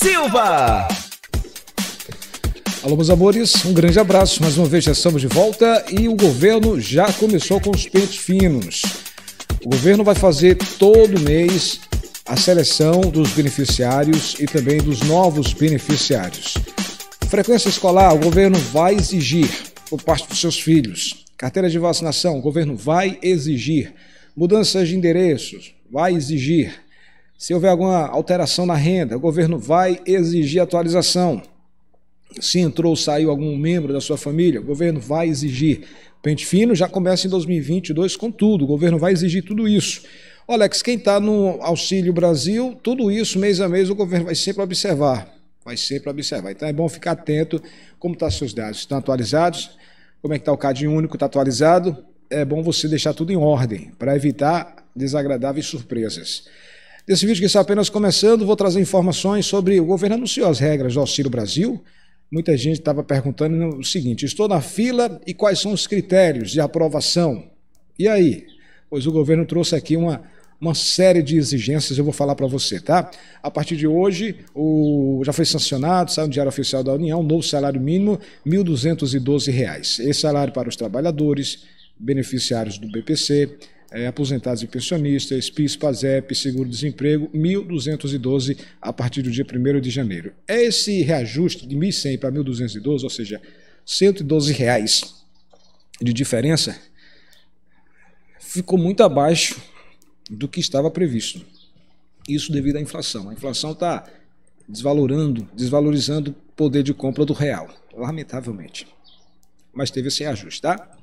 Silva. Alô, meus amores, um grande abraço. Mais uma vez já estamos de volta e o governo já começou com os pentes finos. O governo vai fazer todo mês a seleção dos beneficiários e também dos novos beneficiários. Frequência escolar, o governo vai exigir por parte dos seus filhos. Carteira de vacinação, o governo vai exigir. Mudanças de endereços, vai exigir. Se houver alguma alteração na renda, o governo vai exigir atualização. Se entrou ou saiu algum membro da sua família, o governo vai exigir. Pente fino já começa em 2022 com tudo, o governo vai exigir tudo isso. Ô Alex, quem está no Auxílio Brasil, tudo isso mês a mês o governo vai sempre observar. Vai sempre observar. Então é bom ficar atento como estão tá seus dados. Estão atualizados? Como é que está o CAD único? Está atualizado? É bom você deixar tudo em ordem para evitar desagradáveis surpresas. Desse vídeo que está apenas começando, vou trazer informações sobre o governo anunciou as regras do Auxílio Brasil. Muita gente estava perguntando o seguinte: estou na fila e quais são os critérios de aprovação? E aí? Pois o governo trouxe aqui uma, uma série de exigências, eu vou falar para você, tá? A partir de hoje, o, já foi sancionado, saiu no Diário Oficial da União, um novo salário mínimo, R$ 1.212. Esse salário para os trabalhadores, beneficiários do BPC, é, aposentados e pensionistas, PIS, PASEP, seguro-desemprego, 1.212 a partir do dia 1 de janeiro. É esse reajuste de 1.100 para 1.212, ou seja, 112 reais de diferença, ficou muito abaixo do que estava previsto. Isso devido à inflação. A inflação está desvalorando, desvalorizando o poder de compra do real, lamentavelmente. Mas teve esse reajuste, tá?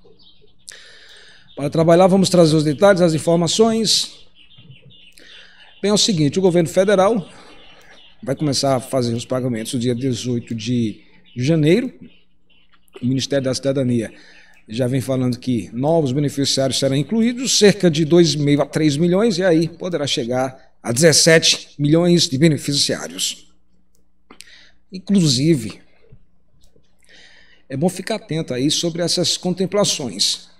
Para trabalhar, vamos trazer os detalhes, as informações. Bem, é o seguinte: o governo federal vai começar a fazer os pagamentos no dia 18 de janeiro. O Ministério da Cidadania já vem falando que novos beneficiários serão incluídos, cerca de 2,5 a 3 milhões, e aí poderá chegar a 17 milhões de beneficiários. Inclusive, é bom ficar atento aí sobre essas contemplações.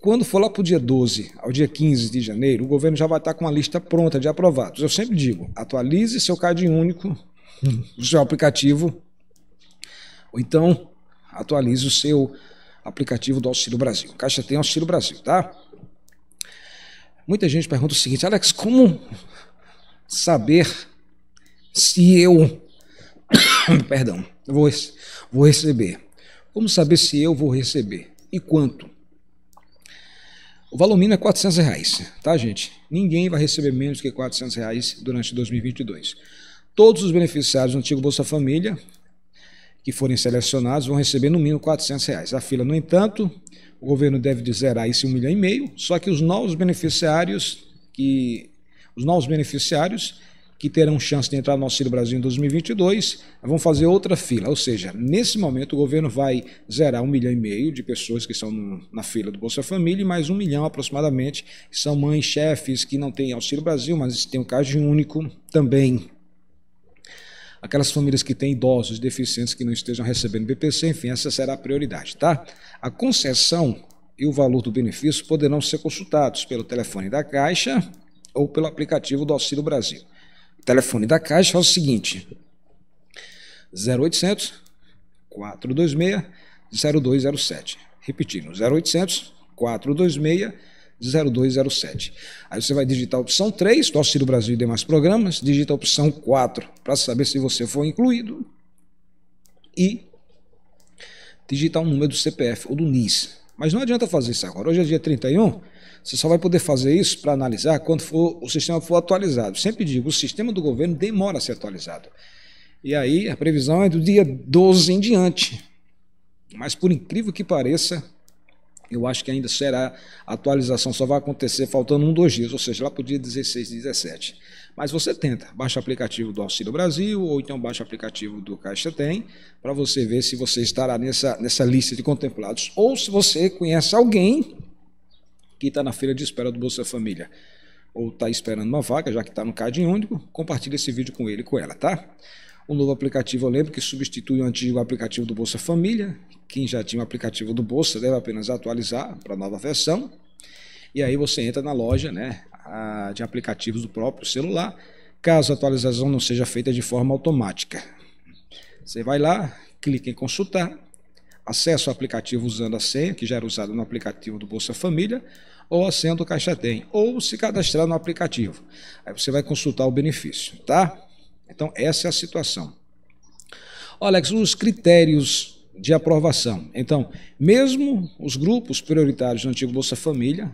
Quando for lá para o dia 12 ao dia 15 de janeiro, o governo já vai estar tá com uma lista pronta de aprovados. Eu sempre digo: atualize seu CAD único, o seu aplicativo, ou então atualize o seu aplicativo do Auxílio Brasil. Caixa tem Auxílio Brasil, tá? Muita gente pergunta o seguinte: Alex, como saber se eu. Perdão, vou, vou receber? Como saber se eu vou receber? E quanto? O valor mínimo é 400 reais, tá, gente? Ninguém vai receber menos que 400 reais durante 2022. Todos os beneficiários do antigo Bolsa Família que forem selecionados vão receber no mínimo 400 reais. A fila, no entanto, o governo deve de zerar esse um milhão e meio, só que os novos beneficiários que os novos beneficiários que terão chance de entrar no Auxílio Brasil em 2022 vão fazer outra fila. Ou seja, nesse momento o governo vai zerar um milhão e meio de pessoas que são na fila do Bolsa Família e mais um milhão aproximadamente que são mães, chefes que não têm Auxílio Brasil, mas têm um caixa único também. Aquelas famílias que têm idosos, deficientes que não estejam recebendo BPC, enfim, essa será a prioridade, tá? A concessão e o valor do benefício poderão ser consultados pelo telefone da Caixa ou pelo aplicativo do Auxílio Brasil telefone da Caixa é o seguinte: 0800 426 0207. Repetindo, 0800 426 0207. Aí você vai digitar a opção 3, do Auxílio Brasil e demais programas, digita a opção 4 para saber se você foi incluído e digitar o um número do CPF ou do NIS. Mas não adianta fazer isso agora. Hoje é dia 31, você só vai poder fazer isso para analisar quando for, o sistema for atualizado. Sempre digo, o sistema do governo demora a ser atualizado. E aí a previsão é do dia 12 em diante. Mas por incrível que pareça, eu acho que ainda será a atualização, só vai acontecer faltando um, dois dias, ou seja, lá para o dia 16, 17. Mas você tenta, baixa o aplicativo do Auxílio Brasil, ou então baixa o aplicativo do Caixa Tem, para você ver se você estará nessa, nessa lista de contemplados, ou se você conhece alguém que está na fila de espera do Bolsa Família ou está esperando uma vaga, já que está no CAD único, compartilhe esse vídeo com ele com ela, tá? O novo aplicativo, eu lembro que substitui o antigo aplicativo do Bolsa Família. Quem já tinha o aplicativo do Bolsa deve apenas atualizar para a nova versão. E aí você entra na loja né, de aplicativos do próprio celular, caso a atualização não seja feita de forma automática. Você vai lá, clica em consultar, Acesso ao aplicativo usando a senha, que já era usada no aplicativo do Bolsa Família, ou a senha do Caixa Tem, ou se cadastrar no aplicativo. Aí você vai consultar o benefício, tá? Então, essa é a situação. Alex, os critérios de aprovação. Então, mesmo os grupos prioritários do antigo Bolsa Família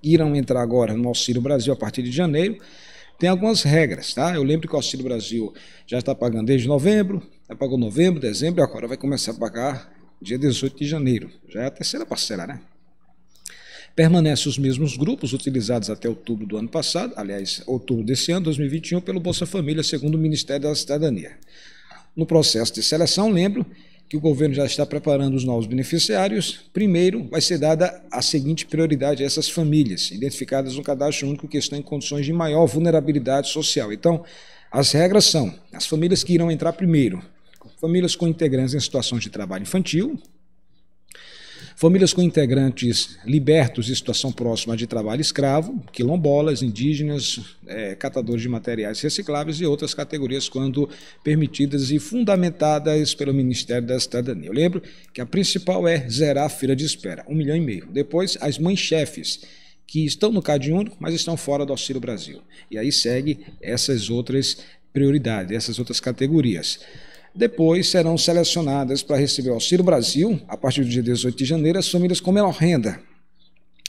irão entrar agora no Auxílio Brasil a partir de janeiro, tem algumas regras, tá? Eu lembro que o Auxílio Brasil já está pagando desde novembro, já pagou novembro, dezembro, agora vai começar a pagar dia 18 de janeiro. Já é a terceira parcela, né? Permanecem os mesmos grupos utilizados até outubro do ano passado, aliás, outubro desse ano, 2021, pelo Bolsa Família, segundo o Ministério da Cidadania. No processo de seleção, lembro que o governo já está preparando os novos beneficiários. Primeiro, vai ser dada a seguinte prioridade a essas famílias, identificadas no cadastro único que estão em condições de maior vulnerabilidade social. Então, as regras são: as famílias que irão entrar primeiro famílias com integrantes em situação de trabalho infantil, famílias com integrantes libertos em situação próxima de trabalho escravo, quilombolas, indígenas, é, catadores de materiais recicláveis e outras categorias quando permitidas e fundamentadas pelo Ministério da Cidadania. Eu lembro que a principal é zerar a fila de espera, um milhão e meio. Depois, as mães-chefes, que estão no Cade Único, mas estão fora do Auxílio Brasil. E aí segue essas outras prioridades, essas outras categorias. Depois serão selecionadas para receber o Auxílio Brasil, a partir do dia 18 de janeiro, as famílias com menor renda.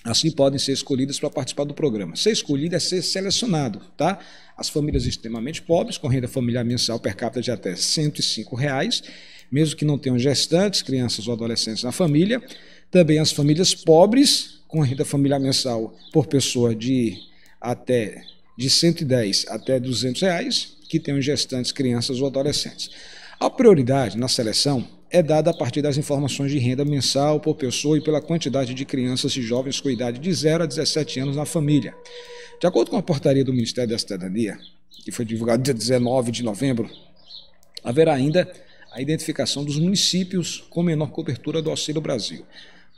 Assim podem ser escolhidas para participar do programa. Ser escolhido é ser selecionado, tá? As famílias extremamente pobres, com renda familiar mensal per capita de até R$ 105, reais, mesmo que não tenham gestantes, crianças ou adolescentes na família. Também as famílias pobres, com renda familiar mensal por pessoa de até de 110 até 200 reais, que tenham gestantes, crianças ou adolescentes. A prioridade na seleção é dada a partir das informações de renda mensal por pessoa e pela quantidade de crianças e jovens com idade de 0 a 17 anos na família. De acordo com a portaria do Ministério da Cidadania, que foi divulgada dia 19 de novembro, haverá ainda a identificação dos municípios com menor cobertura do Auxílio Brasil.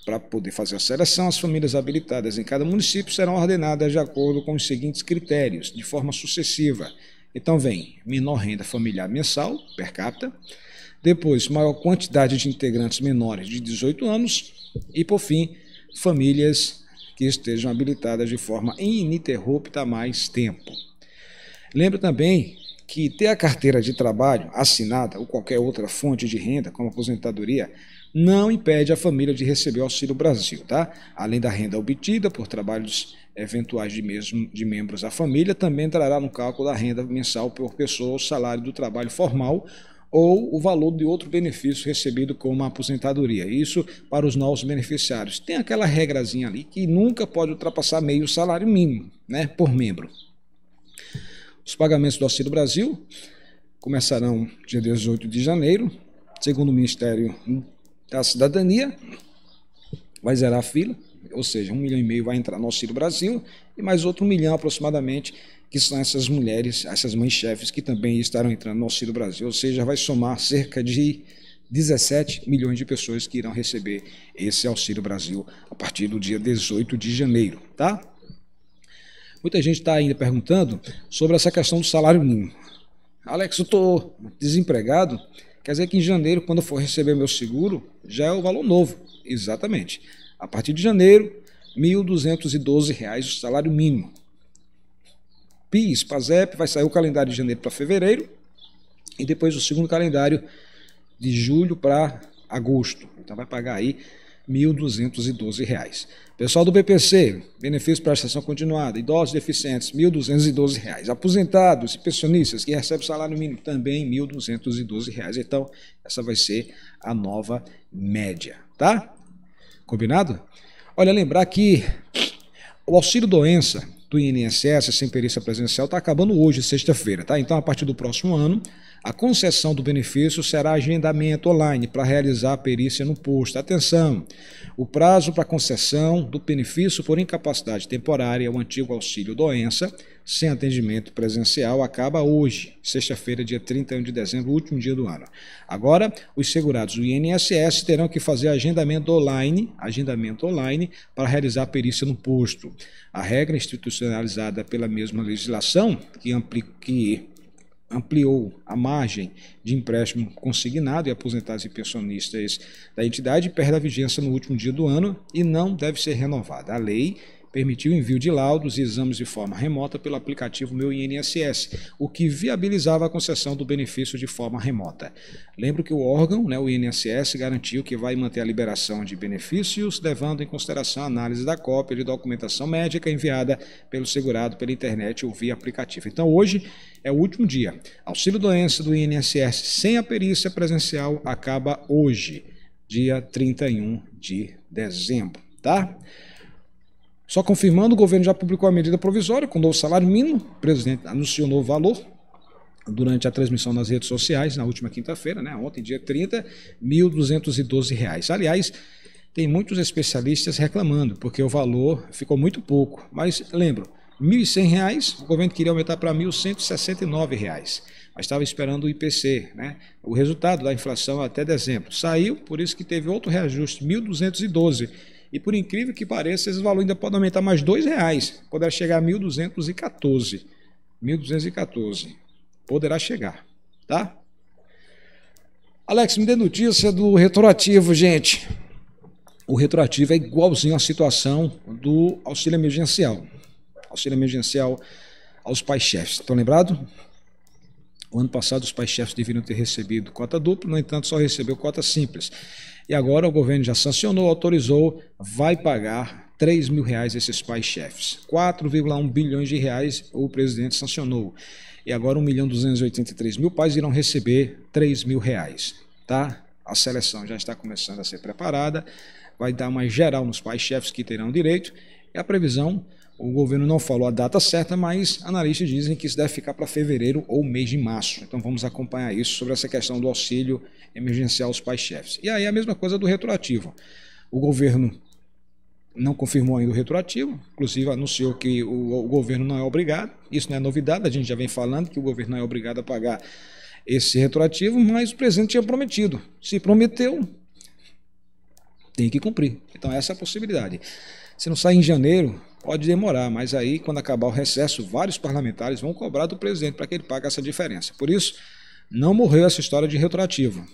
Para poder fazer a seleção, as famílias habilitadas em cada município serão ordenadas de acordo com os seguintes critérios, de forma sucessiva: então vem menor renda familiar mensal per capita, depois maior quantidade de integrantes menores de 18 anos e por fim famílias que estejam habilitadas de forma ininterrupta há mais tempo. Lembro também que ter a carteira de trabalho assinada ou qualquer outra fonte de renda, como aposentadoria, não impede a família de receber o Auxílio Brasil, tá? Além da renda obtida por trabalhos eventuais de, mesmo, de membros da família, também entrará no cálculo da renda mensal por pessoa o salário do trabalho formal ou o valor de outro benefício recebido como a aposentadoria. Isso para os novos beneficiários. Tem aquela regrazinha ali que nunca pode ultrapassar meio salário mínimo, né, por membro. Os pagamentos do Auxílio Brasil começarão dia 18 de janeiro, segundo o Ministério da Cidadania, vai zerar a fila, ou seja, um milhão e meio vai entrar no Auxílio Brasil e mais outro milhão aproximadamente, que são essas mulheres, essas mães chefes que também estarão entrando no Auxílio Brasil, ou seja, vai somar cerca de 17 milhões de pessoas que irão receber esse Auxílio Brasil a partir do dia 18 de janeiro, tá? Muita gente está ainda perguntando sobre essa questão do salário mínimo. Alex, eu estou desempregado. Quer dizer que em janeiro, quando eu for receber meu seguro, já é o valor novo. Exatamente. A partir de janeiro, R$ 1.212 o salário mínimo. PIS, PASEP, vai sair o calendário de janeiro para fevereiro e depois o segundo calendário de julho para agosto. Então vai pagar aí R$ 1.212. Pessoal do BPC, benefício para a estação continuada, idosos deficientes, R$ 1.212. Aposentados e pensionistas que recebem salário mínimo, também R$ 1.212. Então, essa vai ser a nova média, tá? Combinado? Olha, lembrar que o auxílio doença do INSS sem perícia presencial está acabando hoje, sexta-feira, tá? Então, a partir do próximo ano, a concessão do benefício será agendamento online para realizar a perícia no posto. Atenção! O prazo para concessão do benefício por incapacidade temporária, é o antigo auxílio doença, sem atendimento presencial, acaba hoje, sexta-feira, dia 31 de dezembro, último dia do ano. Agora, os segurados do INSS terão que fazer agendamento online, agendamento online para realizar a perícia no posto. A regra institucionalizada pela mesma legislação, que, ampli, que ampliou a margem de empréstimo consignado e aposentados e pensionistas da entidade perde a vigência no último dia do ano e não deve ser renovada. A lei permitiu o envio de laudos e exames de forma remota pelo aplicativo Meu INSS, o que viabilizava a concessão do benefício de forma remota. Lembro que o órgão, né, o INSS, garantiu que vai manter a liberação de benefícios, levando em consideração a análise da cópia de documentação médica enviada pelo segurado pela internet ou via aplicativo. Então, hoje é o último dia. Auxílio doença do INSS sem a perícia presencial acaba hoje, dia 31 de dezembro, tá? Só confirmando, o governo já publicou a medida provisória com novo salário mínimo. O presidente anunciou novo valor durante a transmissão nas redes sociais na última quinta-feira, né? ontem, dia 30, R$ 1.212. Aliás, tem muitos especialistas reclamando, porque o valor ficou muito pouco. Mas lembro, R$ 1.100, o governo queria aumentar para R$ 1.169 mas estava esperando o IPC, né? o resultado da inflação até dezembro. Saiu, por isso que teve outro reajuste, 1.212. E por incrível que pareça, esse valor ainda pode aumentar mais R$ reais. Poderá chegar a 1.214. 1.214. Poderá chegar, tá? Alex, me dê notícia do retroativo, gente. O retroativo é igualzinho à situação do auxílio emergencial. Auxílio emergencial aos pais-chefes. Estão lembrados? O ano passado os pais-chefes deveriam ter recebido cota dupla, no entanto, só recebeu cota simples. E agora o governo já sancionou, autorizou, vai pagar 3 mil reais esses pais-chefes. 4,1 bilhões de reais o presidente sancionou. E agora 1 milhão 283 mil pais irão receber 3 mil reais. Tá? A seleção já está começando a ser preparada, vai dar mais geral nos pais-chefes que terão direito. E a previsão o governo não falou a data certa, mas analistas dizem que isso deve ficar para fevereiro ou mês de março. Então vamos acompanhar isso sobre essa questão do auxílio emergencial aos pais-chefes. E aí a mesma coisa do retroativo. O governo não confirmou ainda o retroativo, inclusive anunciou que o, o governo não é obrigado. Isso não é novidade, a gente já vem falando que o governo não é obrigado a pagar esse retroativo, mas o presidente tinha prometido. Se prometeu, tem que cumprir. Então essa é a possibilidade. Se não sai em janeiro, Pode demorar, mas aí, quando acabar o recesso, vários parlamentares vão cobrar do presidente para que ele pague essa diferença. Por isso, não morreu essa história de retroativo.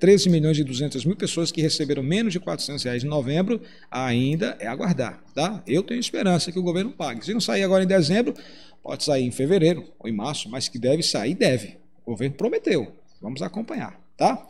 13 é, milhões e 200 mil pessoas que receberam menos de 400 reais em novembro ainda é aguardar, tá? Eu tenho esperança que o governo pague. Se não sair agora em dezembro, pode sair em fevereiro ou em março, mas que deve sair, deve. O governo prometeu. Vamos acompanhar, tá?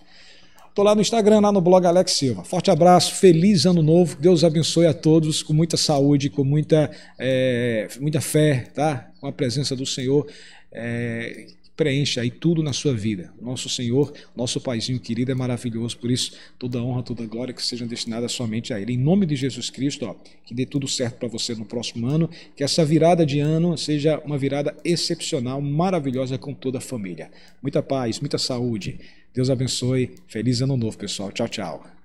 Estou lá no Instagram, lá no blog Alex Silva. Forte abraço, feliz ano novo. Deus abençoe a todos com muita saúde, com muita, é, muita fé, tá? Com a presença do Senhor. É, preencha aí tudo na sua vida. Nosso Senhor, nosso Paizinho querido é maravilhoso, por isso toda honra, toda glória que seja destinada somente a Ele. Em nome de Jesus Cristo, ó, que dê tudo certo para você no próximo ano, que essa virada de ano seja uma virada excepcional, maravilhosa com toda a família. Muita paz, muita saúde. Deus abençoe. Feliz ano novo, pessoal. Tchau, tchau.